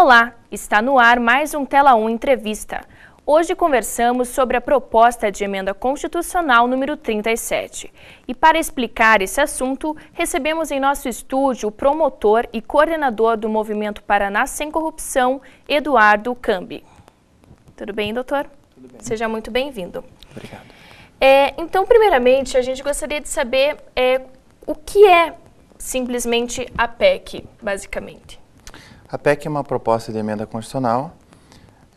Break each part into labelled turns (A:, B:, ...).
A: Olá, está no ar mais um Tela 1 Entrevista. Hoje conversamos sobre a proposta de emenda constitucional número 37. E para explicar esse assunto, recebemos em nosso estúdio o promotor e coordenador do Movimento Paraná Sem Corrupção, Eduardo Cambi. Tudo bem, doutor? Tudo bem. Seja muito bem-vindo. Obrigado. É, então, primeiramente, a gente gostaria de saber é, o que é simplesmente a PEC, basicamente.
B: A PEC é uma proposta de emenda constitucional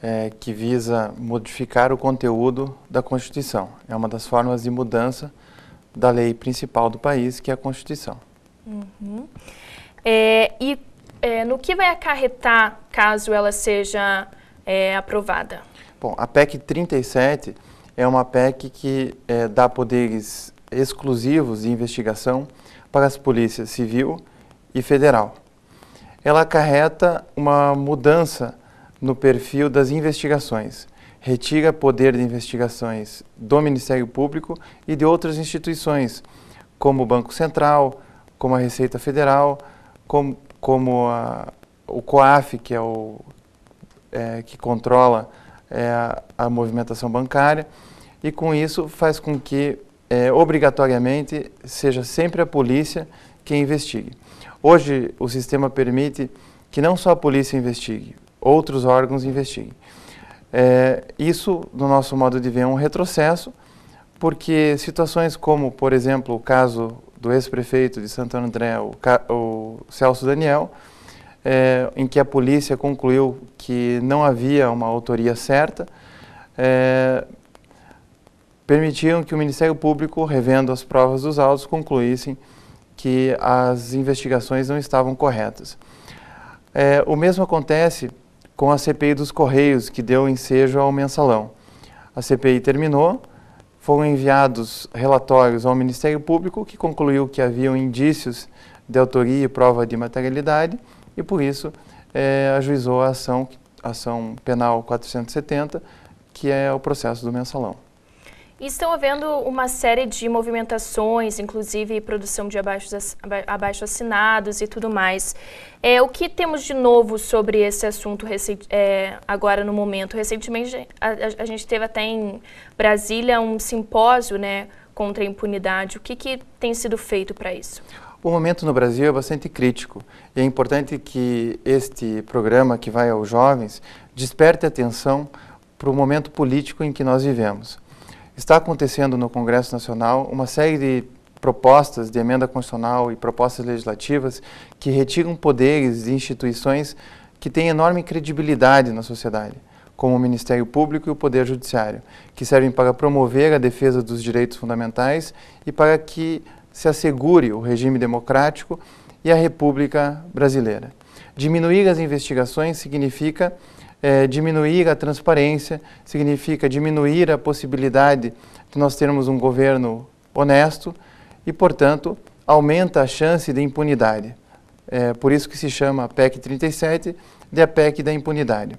B: é, que visa modificar o conteúdo da Constituição. É uma das formas de mudança da lei principal do país, que é a Constituição.
A: Uhum. É, e é, no que vai acarretar caso ela seja é, aprovada?
B: Bom, a PEC 37 é uma PEC que é, dá poderes exclusivos de investigação para as polícias civil e federal ela acarreta uma mudança no perfil das investigações. Retira poder de investigações do Ministério Público e de outras instituições, como o Banco Central, como a Receita Federal, como, como a, o COAF, que é o é, que controla é, a, a, movimentação bancária, e com isso faz com que, é, obrigatoriamente, seja sempre a polícia que investigue. Hoje, o sistema permite que não só a polícia investigue, outros órgãos investiguem. É, isso, no nosso modo de ver, é um retrocesso, porque situações como, por exemplo, o caso do ex-prefeito de Santo André, o, o Celso Daniel, é, em que a polícia concluiu que não havia uma autoria certa, é, permitiam que o Ministério Público, revendo as provas dos autos, concluíssem que as investigações não estavam corretas. É, o mesmo acontece com a CPI dos Correios, que deu ensejo ao mensalão. A CPI terminou, foram enviados relatórios ao Ministério Público, que concluiu que haviam indícios de autoria e prova de materialidade, e por isso é, ajuizou a ação, ação penal 470, que é o processo do mensalão.
A: E estão havendo uma série de movimentações, inclusive produção de abaixo assinados e tudo mais. É, o que temos de novo sobre esse assunto é, agora no momento? Recentemente, a, a, gente teve até em Brasília um simpósio né, contra a impunidade. O que, que tem sido feito para isso?
B: O momento no Brasil é bastante crítico e é importante que este programa que vai aos jovens desperte atenção para o momento político em que nós vivemos está acontecendo no Congresso Nacional uma série de propostas de emenda constitucional e propostas legislativas que retiram poderes de instituições que têm enorme credibilidade na sociedade, como o Ministério Público e o Poder Judiciário, que servem para promover a defesa dos direitos fundamentais e para que se assegure o regime democrático e a República Brasileira. Diminuir as investigações significa é, diminuir a transparência, significa diminuir a possibilidade de nós termos um governo honesto e, portanto, aumenta a chance de impunidade. É por isso que se chama PEC 37 de a PEC da impunidade.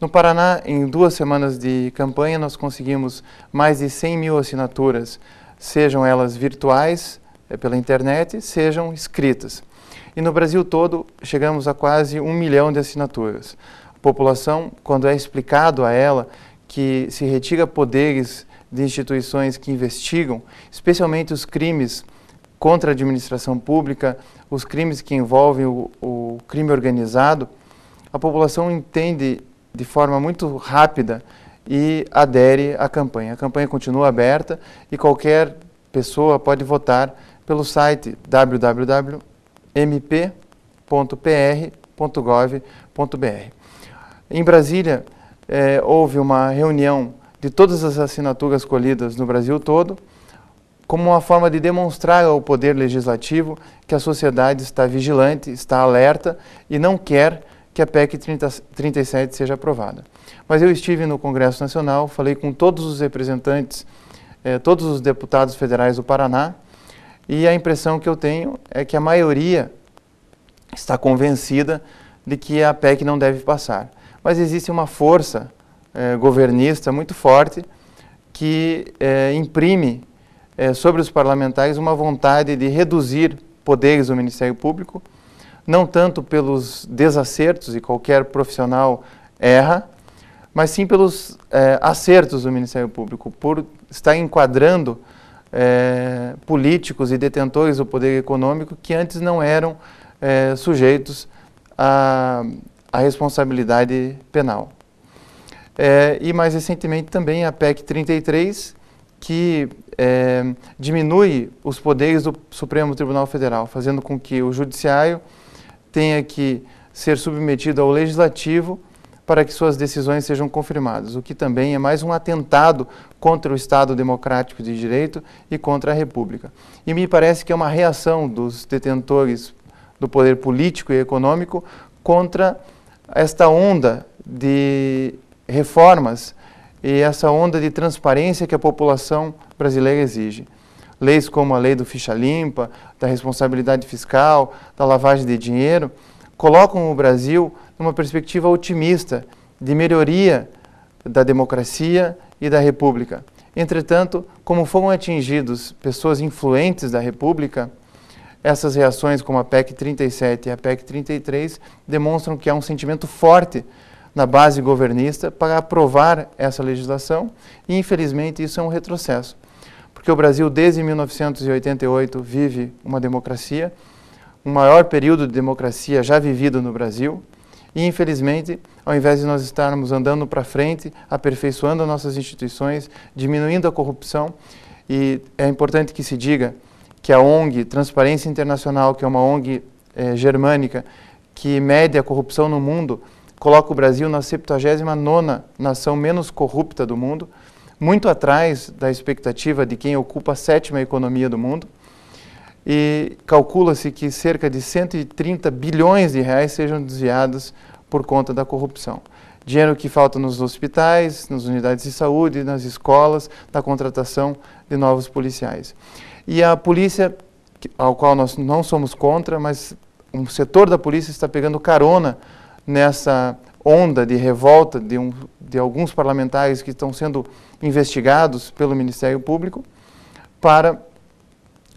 B: No Paraná, em duas semanas de campanha, nós conseguimos mais de 100 mil assinaturas, sejam elas virtuais, é, pela internet, sejam escritas. E no Brasil todo, chegamos a quase um milhão de assinaturas população, quando é explicado a ela que se retira poderes de instituições que investigam, especialmente os crimes contra a administração pública, os crimes que envolvem o, o crime organizado, a população entende de forma muito rápida e adere à campanha. A campanha continua aberta e qualquer pessoa pode votar pelo site www.mp.pr.gov.br. Em Brasília, é, houve uma reunião de todas as assinaturas colhidas no Brasil todo, como uma forma de demonstrar ao Poder Legislativo que a sociedade está vigilante, está alerta e não quer que a PEC 30, 37 seja aprovada. Mas eu estive no Congresso Nacional, falei com todos os representantes, eh, todos os deputados federais do Paraná, e a impressão que eu tenho é que a maioria está convencida de que a PEC não deve passar mas existe uma força eh, governista muito forte que eh, imprime eh, sobre os parlamentares uma vontade de reduzir poderes do Ministério Público, não tanto pelos desacertos, e qualquer profissional erra, mas sim pelos acertos do Ministério Público, por estar enquadrando políticos e detentores do poder econômico que antes não eram sujeitos a a responsabilidade penal. É, e mais recentemente também a PEC 33, que é, diminui os poderes do Supremo Tribunal Federal, fazendo com que o Judiciário tenha que ser submetido ao Legislativo para que suas decisões sejam confirmadas, o que também é mais um atentado contra o Estado Democrático de Direito e contra a República. E me parece que é uma reação dos detentores do poder político e econômico contra esta onda de reformas e essa onda de transparência que a população brasileira exige. Leis como a lei do ficha limpa, da responsabilidade fiscal, da lavagem de dinheiro, colocam o Brasil numa perspectiva otimista de melhoria da democracia e da República. Entretanto, como foram atingidos pessoas influentes da República, essas reações, como a PEC 37 e a PEC 33, demonstram que há um sentimento forte na base governista para aprovar essa legislação e, infelizmente, isso é um retrocesso. Porque o Brasil, desde 1988, vive uma democracia, o um maior período de democracia já vivido no Brasil, e, infelizmente, ao invés de nós estarmos andando para frente, aperfeiçoando nossas instituições, diminuindo a corrupção, e é importante que se diga que a ONG Transparência Internacional, que é uma ONG eh, germânica que mede a corrupção no mundo, coloca o Brasil na 79ª nação menos corrupta do mundo, muito atrás da expectativa de quem ocupa a sétima economia do mundo. E calcula-se que cerca de 130 bilhões de reais sejam desviados por conta da corrupção. Dinheiro que falta nos hospitais, nas unidades de saúde, nas escolas, na contratação de novos policiais. E a polícia, ao qual nós não somos contra, mas um setor da polícia está pegando carona nessa onda de revolta de, um, de alguns parlamentares que estão sendo investigados pelo Ministério Público para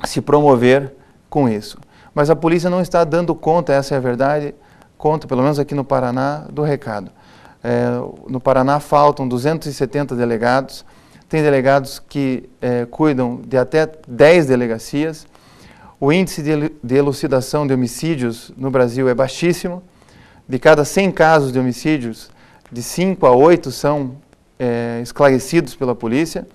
B: se promover com isso. Mas a polícia não está dando conta, essa é a verdade, conta, pelo menos aqui no Paraná, do recado. É, no Paraná faltam 270 delegados, tem delegados que é, cuidam de até 10 delegacias. O índice de elucidação de homicídios no Brasil é baixíssimo. De cada 100 casos de homicídios, de 5 a 8 são é, esclarecidos pela polícia.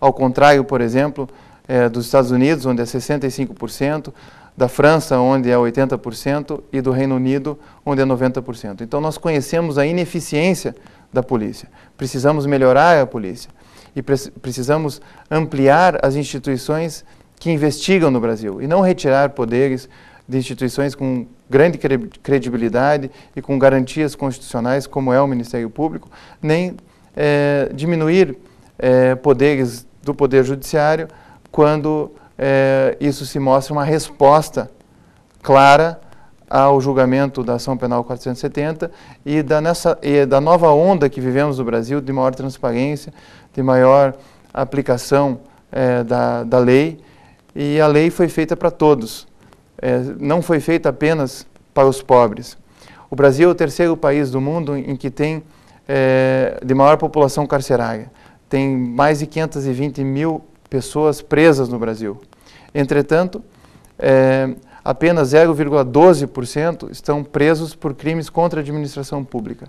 B: Ao contrário, por exemplo, é, dos Estados Unidos, onde é 65%, da França, onde é 80%, e do Reino Unido, onde é 90%. Então, nós conhecemos a ineficiência da polícia. Precisamos melhorar a polícia e precisamos ampliar as instituições que investigam no Brasil e não retirar poderes de instituições com grande credibilidade e com garantias constitucionais, como é o Ministério Público, nem é, diminuir é, poderes do Poder Judiciário quando é, isso se mostra uma resposta clara ao julgamento da ação penal 470 e da, nessa, e da nova onda que vivemos no Brasil de maior transparência, de maior aplicação é, da, da lei. E a lei foi feita para todos, é, não foi feita apenas para os pobres. O Brasil é o terceiro país do mundo em que tem é, de maior população carcerária. Tem mais de 520 mil pessoas presas no Brasil. Entretanto, apenas 0,12% estão presos por crimes contra a administração pública.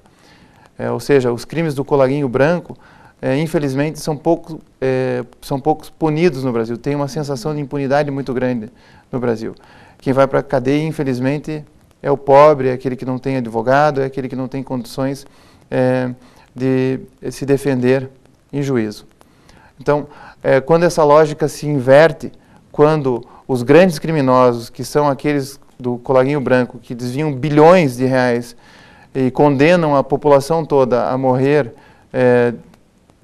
B: É, ou seja, os crimes do colarinho branco, é, infelizmente, são, pouco, é, são poucos punidos no Brasil. Tem uma sensação de impunidade muito grande no Brasil. Quem vai para a cadeia, infelizmente, é o pobre, é aquele que não tem advogado, é aquele que não tem condições é, de se defender em juízo. Então, é, quando essa lógica se inverte, quando os grandes criminosos, que são aqueles do colarinho branco, que desviam bilhões de reais e condenam a população toda a morrer é,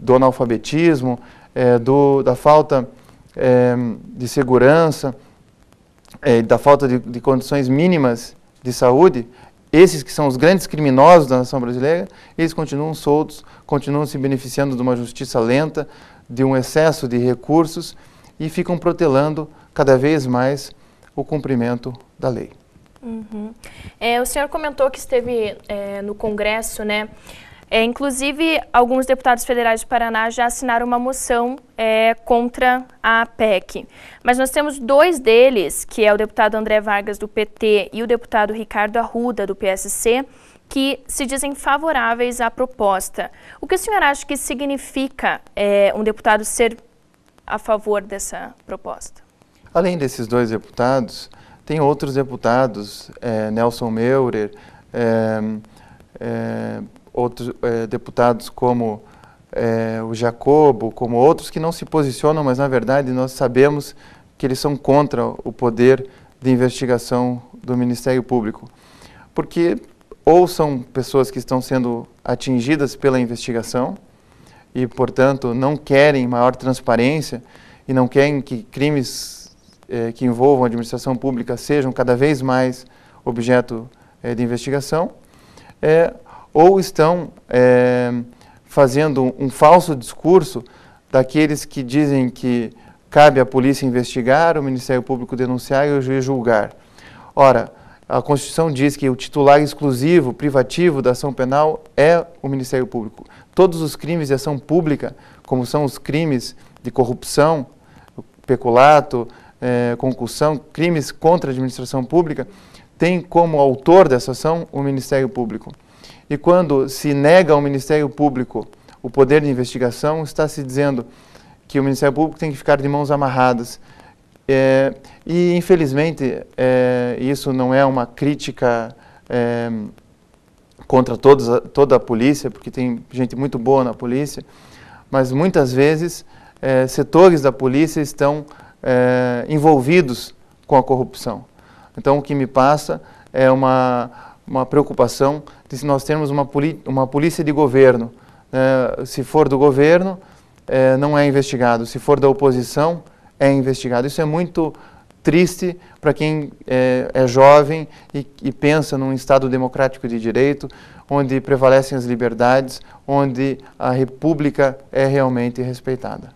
B: do analfabetismo, é, do, da falta é, de segurança, é, da falta de, de condições mínimas de saúde, esses que são os grandes criminosos da nação brasileira, eles continuam soltos, continuam se beneficiando de uma justiça lenta, de um excesso de recursos, e ficam protelando cada vez mais o cumprimento da lei.
A: Uhum. É, o senhor comentou que esteve é, no Congresso, né? É, inclusive, alguns deputados federais do Paraná já assinaram uma moção é, contra a PEC. Mas nós temos dois deles, que é o deputado André Vargas, do PT, e o deputado Ricardo Arruda, do PSC, que se dizem favoráveis à proposta. O que o senhor acha que significa é, um deputado ser a favor dessa proposta.
B: Além desses dois deputados, tem outros deputados, é, Nelson Meurer, é, é, outros é, deputados como é, o Jacobo, como outros que não se posicionam, mas na verdade nós sabemos que eles são contra o poder de investigação do Ministério Público. Porque ou são pessoas que estão sendo atingidas pela investigação, e, portanto, não querem maior transparência e não querem que crimes eh, que envolvam a administração pública sejam cada vez mais objeto eh, de investigação, eh, ou estão eh, fazendo um falso discurso daqueles que dizem que cabe à polícia investigar, o Ministério Público denunciar e o juiz julgar. Ora, a Constituição diz que o titular exclusivo, privativo da ação penal é o Ministério Público. Todos os crimes de ação pública, como são os crimes de corrupção, peculato, é, concussão, crimes contra a administração pública, tem como autor dessa ação o Ministério Público. E quando se nega ao Ministério Público o poder de investigação, está se dizendo que o Ministério Público tem que ficar de mãos amarradas, é, e, infelizmente, é, isso não é uma crítica é, contra todos, toda a polícia, porque tem gente muito boa na polícia, mas muitas vezes é, setores da polícia estão é, envolvidos com a corrupção. Então, o que me passa é uma, uma preocupação de se nós termos uma, uma polícia de governo. Né? se for do governo, é, não é investigado. Se for da oposição, é investigado. Isso é muito triste para quem é, é jovem e, e, pensa num Estado democrático de direito, onde prevalecem as liberdades, onde a República é realmente respeitada.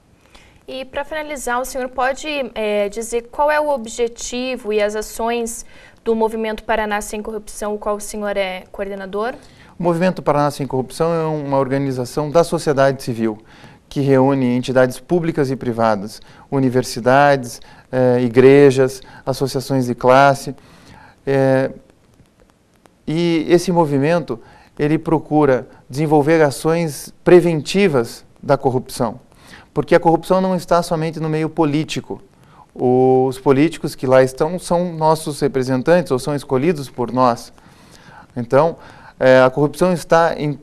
A: E para finalizar, o senhor pode é, dizer qual é o objetivo e as ações do Movimento Paraná Sem Corrupção, o qual o senhor é coordenador?
B: O Movimento Paraná Sem Corrupção é uma organização da sociedade civil que reúne entidades públicas e privadas, universidades, eh, igrejas, associações de classe. Eh, e esse movimento ele procura desenvolver ações preventivas da corrupção, porque a corrupção não está somente no meio político. Os políticos que lá estão são nossos representantes ou são escolhidos por nós. Então, eh, a corrupção está em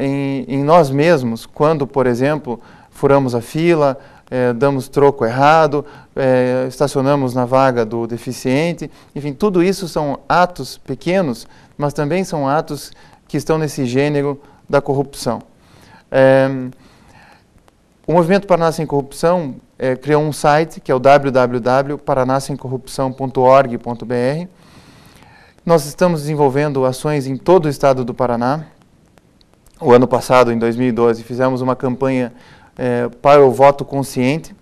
B: em, em, nós mesmos, quando, por exemplo, furamos a fila, é, damos troco errado, é, estacionamos na vaga do deficiente, enfim, tudo isso são atos pequenos, mas também são atos que estão nesse gênero da corrupção. É, o Movimento Paraná Sem Corrupção criou um site, que é o www.paranasemcorrupção.org.br. Nós estamos desenvolvendo ações em todo o estado do Paraná. O ano passado, em 2012, fizemos uma campanha é, para o voto consciente.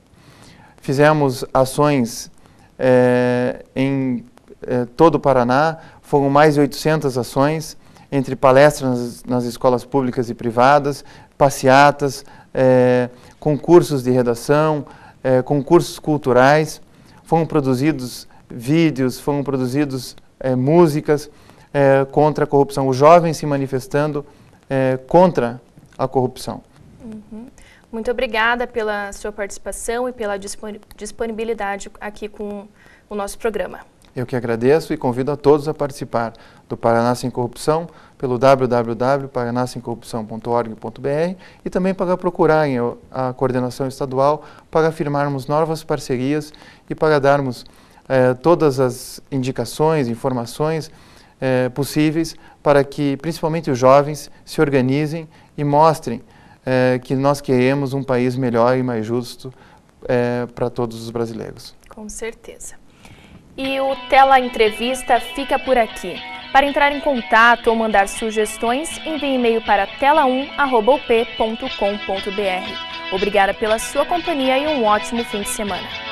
B: Fizemos ações é, em é, todo o Paraná, foram mais de 800 ações, entre palestras nas, nas escolas públicas e privadas, passeatas, é, concursos de redação, é, concursos culturais, foram produzidos vídeos, foram produzidos é, músicas contra a corrupção, os jovens se manifestando contra a corrupção.
A: Uhum. Muito obrigada pela sua participação e pela disponibilidade aqui com o nosso programa.
B: Eu que agradeço e convido a todos a participar do Paraná Sem Corrupção pelo www.paranasemcorrupção.org.br e também para procurarem a coordenação estadual para firmarmos novas parcerias e para darmos eh, todas as indicações, informações eh, possíveis para que principalmente os jovens se organizem e mostrem é, que nós queremos um país melhor e mais justo é, para todos os brasileiros.
A: Com certeza. E o Tela Entrevista fica por aqui. Para entrar em contato ou mandar sugestões, envie e-mail para tela1.op.com.br. Obrigada pela sua companhia e um ótimo fim de semana.